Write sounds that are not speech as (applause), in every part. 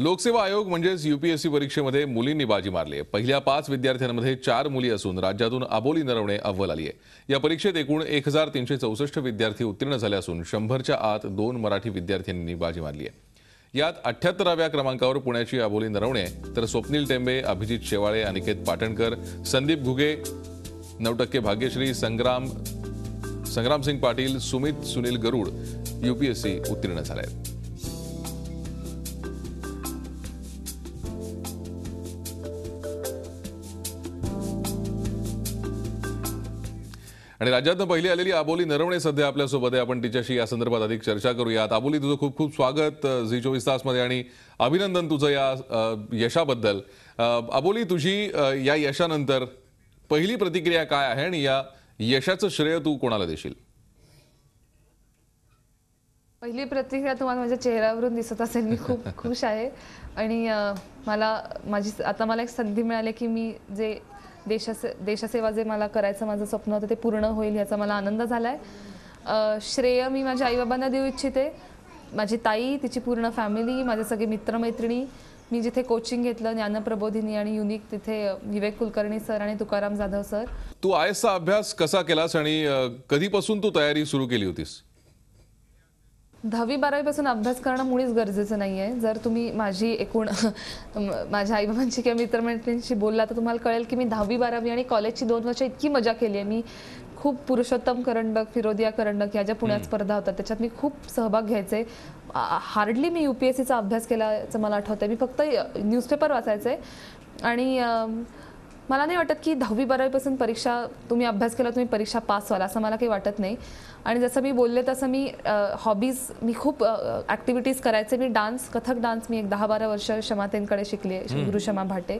लोकसेवा आयोग म्हणजेच यूपीएससी परीक्षेमध्ये मुलींनी बाजी मारली आहे पहिल्या पाच विद्यार्थ्यांमध्ये चार मुली असून राज्यातून अबोली नरवणे अव्वल आली आहे या परीक्षेत एकूण एक हजार तीनशे चौसष्ट विद्यार्थी उत्तीर्ण झाले असून शंभरच्या आत दोन मराठी विद्यार्थ्यांनी बाजी मारली आहे यात अठ्ठ्याहत्तराव्या क्रमांकावर पुण्याची अबोली नरवणे तर स्वप्नील टेंबे अभिजित शेवाळे अनिकेत पाटणकर संदीप घुगे नऊ टक्के भाग्यश्री संग्राम संग्रामसिंग पाटील सुमित सुनील गरुड यूपीएससी उत्तीर्ण झाले आहेत आणि राज्यातनं पहिली आलेली आबोली नरवणे सध्या आपल्यासोबत आहे आपण तिच्याशी या संदर्भात अधिक चर्चा करूयात आबोली तुझं खूप खूप स्वागत झी चोवीस तासमध्ये आणि अभिनंदन तुझं या यशाबद्दल आबोली तुझी या यशानंतर पहिली प्रतिक्रिया काय आहे आणि या यशाचं श्रेय तू कोणाला देशील पहिली प्रतिक्रिया तुम्हाला माझ्या चेहऱ्यावरून दिसत असेल मी खूप (laughs) खुश आहे आणि मला माझी आता मला एक संधी मिळाली की मी जे देशासे देशसेवा जे मला करायचं माझं स्वप्न होतं ते पूर्ण होईल याचा मला आनंद झाला आहे श्रेय मी माझ्या आईबाबांना देऊ इच्छिते माझी ताई तिची पूर्ण फॅमिली माझे सगळे मित्रमैत्रिणी मी जिथे कोचिंग घेतलं ज्ञानप्रबोधिनी आणि युनिक तिथे विवेक कुलकर्णी सर आणि तुकाराम जाधव सर तू आयसचा अभ्यास कसा केलास आणि कधीपासून तू तयारी सुरू केली होतीस दहावी बारावीपासून अभ्यास करणं मुळीच गरजेचं नाही आहे जर तुम्ही माझी एकूण माझ्या आईबाबांशी किंवा मित्रमैत्रिणींशी बोलला तर तुम्हाला कळेल की मी दहावी बारावी आणि कॉलेजची दोन वर्ष इतकी मजा केली आहे मी खूप पुरुषोत्तम करंडक फिरोदिया करंडक ह्या ज्या पुण्यात स्पर्धा होतात त्याच्यात मी खूप सहभाग घ्यायचे हार्डली मी यू पी एस सीचा अभ्यास केल्याचं मला आठवतं मी फक्त न्यूजपेपर वाचायचे आणि मला नाही वाटत की दहावी बारावीपासून परीक्षा तुम्ही अभ्यास केला तुम्ही परीक्षा पास व्हाल असं मला काही वाटत नाही आणि जसं मी बोलले तसं मी हॉबीज मी खूप ॲक्टिव्हिटीज करायचे मी डान्स कथक डान्स मी एक दहा बारा वर्ष क्षमातेंकडे शिकले गुरु क्षमा भाटे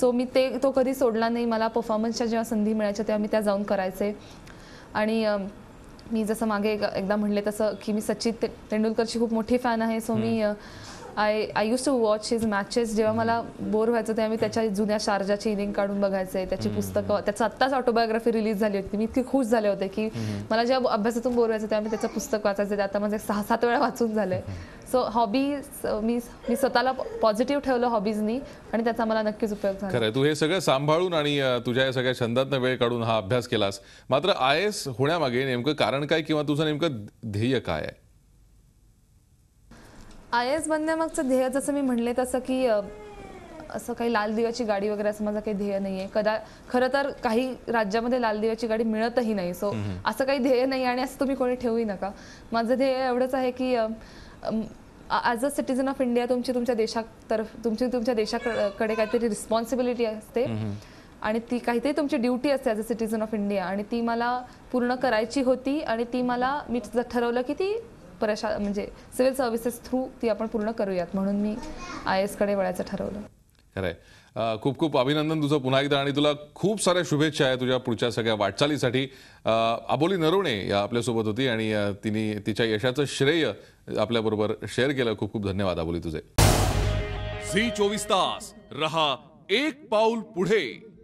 सो मी ते तो कधी सोडला नाही मला परफॉर्मन्सच्या जेव्हा संधी मिळायच्या तेव्हा मी त्या जाऊन करायचे आणि मी जसं मागे एकदा म्हणले तसं की मी सचिन तेंडुलकरची खूप मोठी फॅन आहे सो मी I I use to watch his matches जेव्हा मला बोर व्हायचं तेव्हा मी त्याच्या जुन्या शारजाची इनिंग काढून बघायचंय त्याची पुस्तकं त्याचं आत्ताच ऑटोबायोग्राफी रिलीज झाली होती मी इतकी खुश झाले होते की मला जेव्हा अभ्यासातून बोर व्हायचं तेव्हा मी त्याचं पुस्तक वाचायचं ते आता माझे सहा सात वेळा वाचून झालंय सो हॉबी मी मी स्वतःला पॉझिटिव्ह ठेवलं हॉबीजनी आणि त्याचा मला नक्कीच उपयोग झाला तू हे सगळं सांभाळून आणि तुझ्या या सगळ्या छंदात वेळ काढून हा अभ्यास केलास मात्र आय एस होण्यामागे नेमकं कारण काय किंवा तुझं नेमकं ध्येय काय आहे आय एस बनण्यामागचं ध्येय जसं मी म्हणले तसं की असं काही लाल दिव्याची गाडी वगैरे असं माझं काही ध्येय नाही आहे कदा खरं तर काही राज्यामध्ये लाल दिव्याची गाडी मिळतही नाही सो असं काही ध्येय नाही आणि असं तुम्ही कोणी ठेवूही नका माझं ध्येय एवढंच आहे की as a citizen of India तुमची तुमच्या देशातर्फ तुमची तुमच्या देशाकडे काहीतरी रिस्पॉन्सिबिलिटी असते आणि ती काहीतरी तुमची ड्युटी असते as a citizen of India आणि ती मला पूर्ण करायची होती आणि ती मला मी ठरवलं की ती प्रशा म्हणजे सिव्हिल सर्व्हिसेस थ्रू ती आपण पूर्ण करूयात म्हणून मी आय एसकडे वळायचं ठरवलं खरंय खूप खूप अभिनंदन तुझं पुन्हा एकदा आणि तुला खूप साऱ्या शुभेच्छा आहे तुझ्या पुढच्या सगळ्या वाटचालीसाठी अबोली नरवणे या आपल्यासोबत होती आणि तिने तिच्या यशाचं श्रेय आपल्याबरोबर शेअर केलं खूप खूप धन्यवाद अबोली तुझे झी चोवीस तास रहा एक पाऊल पुढे